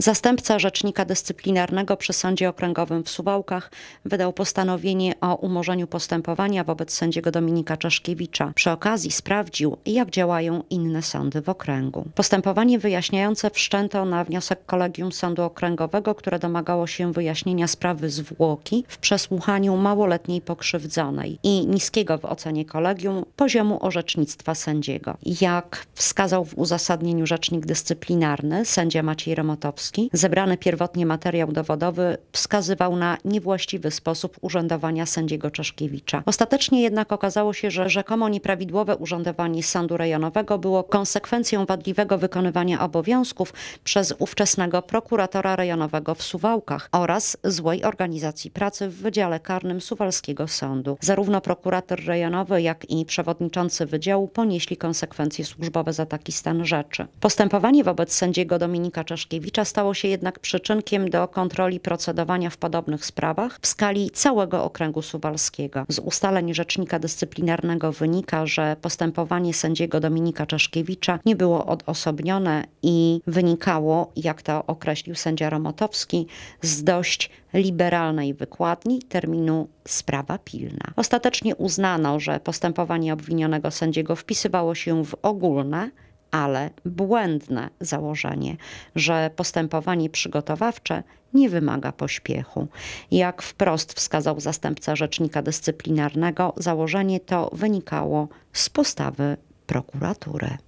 Zastępca rzecznika dyscyplinarnego przy Sądzie Okręgowym w Suwałkach wydał postanowienie o umorzeniu postępowania wobec sędziego Dominika Czaszkiewicza. Przy okazji sprawdził, jak działają inne sądy w okręgu. Postępowanie wyjaśniające wszczęto na wniosek Kolegium Sądu Okręgowego, które domagało się wyjaśnienia sprawy zwłoki w przesłuchaniu małoletniej pokrzywdzonej i niskiego w ocenie kolegium poziomu orzecznictwa sędziego. Jak wskazał w uzasadnieniu rzecznik dyscyplinarny, sędzia Maciej Remotowski. Polski. Zebrany pierwotnie materiał dowodowy wskazywał na niewłaściwy sposób urzędowania sędziego Czeszkiewicza. Ostatecznie jednak okazało się, że rzekomo nieprawidłowe urzędowanie sądu rejonowego było konsekwencją wadliwego wykonywania obowiązków przez ówczesnego prokuratora rejonowego w Suwałkach oraz złej organizacji pracy w Wydziale Karnym Suwalskiego Sądu. Zarówno prokurator rejonowy, jak i przewodniczący wydziału ponieśli konsekwencje służbowe za taki stan rzeczy. Postępowanie wobec sędziego Dominika Czeszkiewicza. stało stało się jednak przyczynkiem do kontroli procedowania w podobnych sprawach w skali całego okręgu suwalskiego. Z ustaleń rzecznika dyscyplinarnego wynika, że postępowanie sędziego Dominika Czaszkiewicza nie było odosobnione i wynikało, jak to określił sędzia Romotowski, z dość liberalnej wykładni terminu sprawa pilna. Ostatecznie uznano, że postępowanie obwinionego sędziego wpisywało się w ogólne, ale błędne założenie, że postępowanie przygotowawcze nie wymaga pośpiechu. Jak wprost wskazał zastępca rzecznika dyscyplinarnego, założenie to wynikało z postawy prokuratury.